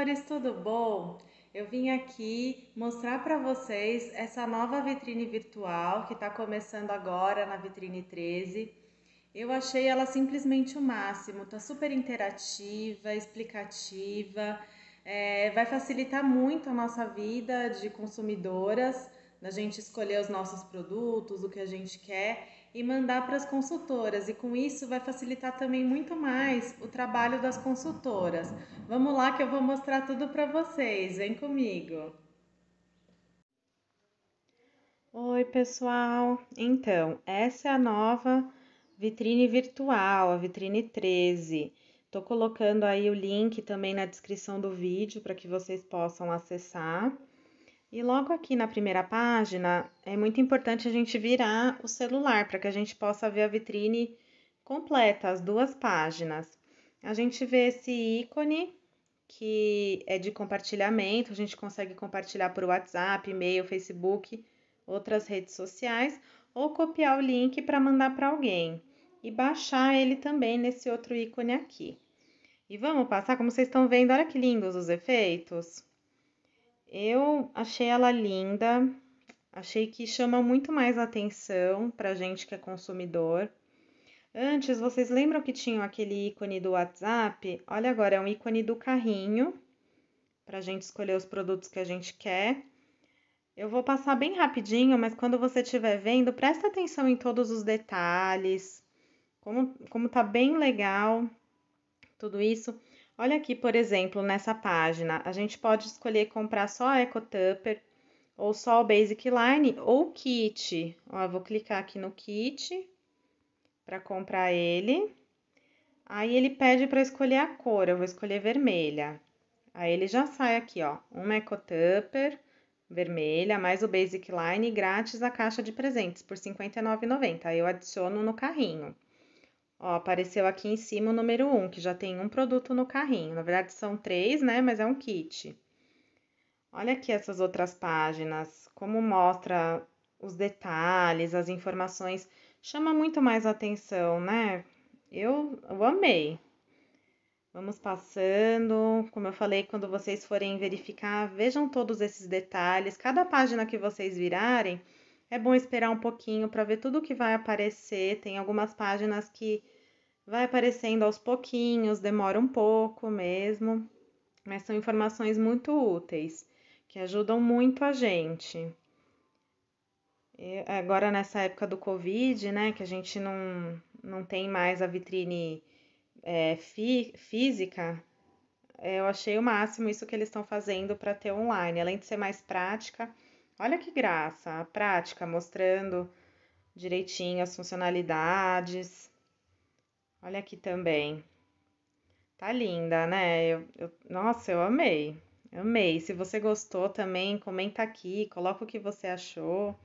amores, tudo bom? Eu vim aqui mostrar para vocês essa nova vitrine virtual que está começando agora na vitrine 13. Eu achei ela simplesmente o máximo, tá super interativa, explicativa, é, vai facilitar muito a nossa vida de consumidoras, da gente escolher os nossos produtos, o que a gente quer e mandar para as consultoras, e com isso vai facilitar também muito mais o trabalho das consultoras. Vamos lá que eu vou mostrar tudo para vocês, vem comigo! Oi, pessoal! Então, essa é a nova vitrine virtual, a vitrine 13. Estou colocando aí o link também na descrição do vídeo para que vocês possam acessar. E logo aqui na primeira página, é muito importante a gente virar o celular para que a gente possa ver a vitrine completa, as duas páginas. A gente vê esse ícone que é de compartilhamento, a gente consegue compartilhar por WhatsApp, e-mail, Facebook, outras redes sociais, ou copiar o link para mandar para alguém e baixar ele também nesse outro ícone aqui. E vamos passar, como vocês estão vendo, olha que lindos os efeitos. Eu achei ela linda, achei que chama muito mais atenção para gente que é consumidor. Antes, vocês lembram que tinham aquele ícone do WhatsApp? Olha agora, é um ícone do carrinho para a gente escolher os produtos que a gente quer. Eu vou passar bem rapidinho, mas quando você estiver vendo, presta atenção em todos os detalhes, como, como tá bem legal tudo isso. Olha aqui, por exemplo, nessa página, a gente pode escolher comprar só a Eco Tupper, ou só o Basic Line, ou Kit. Ó, vou clicar aqui no Kit para comprar ele. Aí ele pede para escolher a cor, eu vou escolher vermelha. Aí ele já sai aqui, ó, uma Eco Tupper vermelha, mais o Basic Line grátis a caixa de presentes por R$ 59,90. Aí eu adiciono no carrinho. Ó, apareceu aqui em cima o número 1, que já tem um produto no carrinho. Na verdade, são três, né? Mas é um kit. Olha aqui essas outras páginas, como mostra os detalhes, as informações. Chama muito mais atenção, né? Eu, eu amei. Vamos passando. Como eu falei, quando vocês forem verificar, vejam todos esses detalhes. Cada página que vocês virarem é bom esperar um pouquinho para ver tudo o que vai aparecer. Tem algumas páginas que vai aparecendo aos pouquinhos, demora um pouco mesmo, mas são informações muito úteis que ajudam muito a gente. E agora nessa época do Covid, né, que a gente não, não tem mais a vitrine é, física, eu achei o máximo isso que eles estão fazendo para ter online. Além de ser mais prática, Olha que graça, a prática mostrando direitinho as funcionalidades. Olha aqui também. Tá linda, né? Eu, eu, nossa, eu amei. Amei. Se você gostou também, comenta aqui, coloca o que você achou.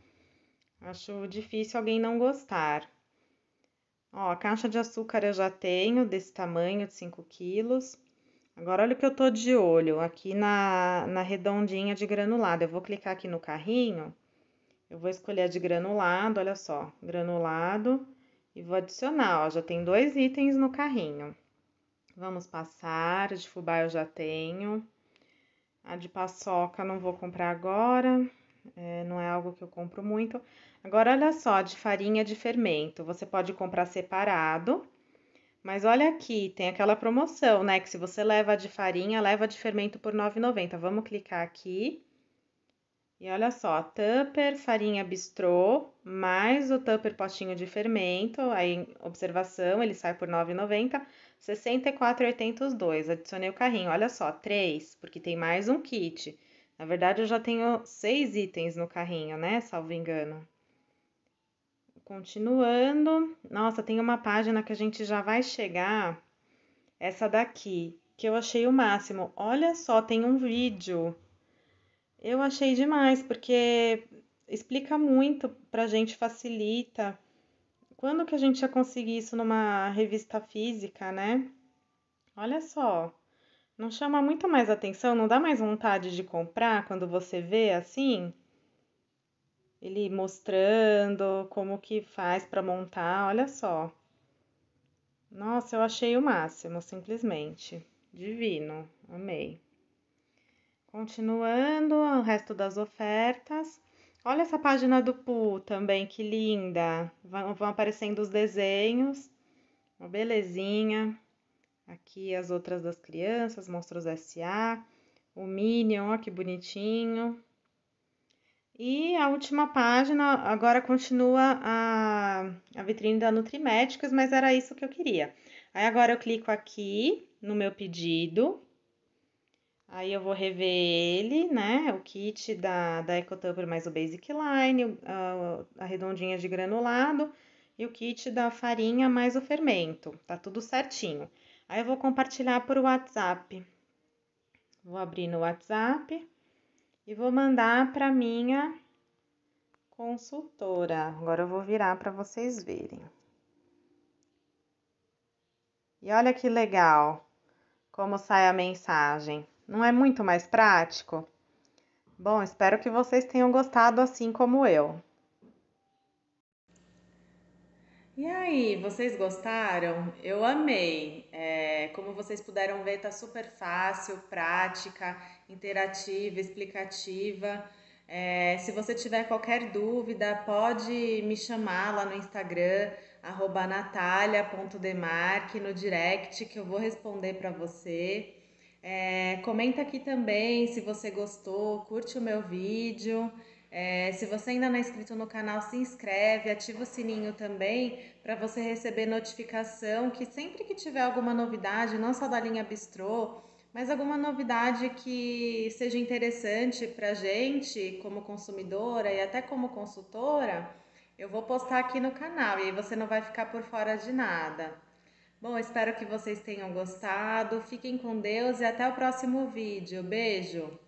Acho difícil alguém não gostar. Ó, a caixa de açúcar eu já tenho, desse tamanho, de 5 quilos. Agora, olha o que eu tô de olho aqui na, na redondinha de granulado. Eu vou clicar aqui no carrinho, eu vou escolher a de granulado, olha só, granulado, e vou adicionar, ó, já tem dois itens no carrinho. Vamos passar, de fubá eu já tenho, a de paçoca não vou comprar agora, é, não é algo que eu compro muito. Agora, olha só, de farinha de fermento, você pode comprar separado, mas olha aqui, tem aquela promoção, né? Que se você leva de farinha, leva de fermento por R$ 9,90. Vamos clicar aqui. E olha só, tupper farinha bistrô, mais o tupper potinho de fermento, aí observação, ele sai por R$ 9,90, 64,82. Adicionei o carrinho, olha só, três, porque tem mais um kit. Na verdade, eu já tenho seis itens no carrinho, né, salvo engano. Continuando, nossa, tem uma página que a gente já vai chegar, essa daqui, que eu achei o máximo. Olha só, tem um vídeo. Eu achei demais, porque explica muito pra gente, facilita. Quando que a gente ia conseguir isso numa revista física, né? Olha só, não chama muito mais atenção, não dá mais vontade de comprar quando você vê assim? ele mostrando como que faz para montar, olha só. Nossa, eu achei o máximo, simplesmente. Divino, amei. Continuando, o resto das ofertas. Olha essa página do Poo também, que linda. Vão, vão aparecendo os desenhos. Uma belezinha. Aqui as outras das crianças, Monstros S.A. O Minion, olha que bonitinho. E a última página agora continua a, a vitrine da Nutrimédicas, mas era isso que eu queria. Aí agora eu clico aqui no meu pedido, aí eu vou rever ele, né? O kit da, da Ecotumper mais o Basic Line, a, a redondinha de granulado e o kit da farinha mais o fermento. Tá tudo certinho. Aí eu vou compartilhar por WhatsApp. Vou abrir no WhatsApp e vou mandar para minha consultora. Agora eu vou virar para vocês verem. E olha que legal como sai a mensagem. Não é muito mais prático? Bom, espero que vocês tenham gostado assim como eu. E aí, vocês gostaram? Eu amei. É, como vocês puderam ver, tá super fácil, prática, interativa, explicativa. É, se você tiver qualquer dúvida, pode me chamar lá no Instagram, natalia.demarque, no direct, que eu vou responder para você. É, comenta aqui também se você gostou, curte o meu vídeo. É, se você ainda não é inscrito no canal, se inscreve, ativa o sininho também para você receber notificação que sempre que tiver alguma novidade, não só da linha Bistrô, mas alguma novidade que seja interessante para a gente como consumidora e até como consultora, eu vou postar aqui no canal e aí você não vai ficar por fora de nada. Bom, espero que vocês tenham gostado, fiquem com Deus e até o próximo vídeo. Beijo!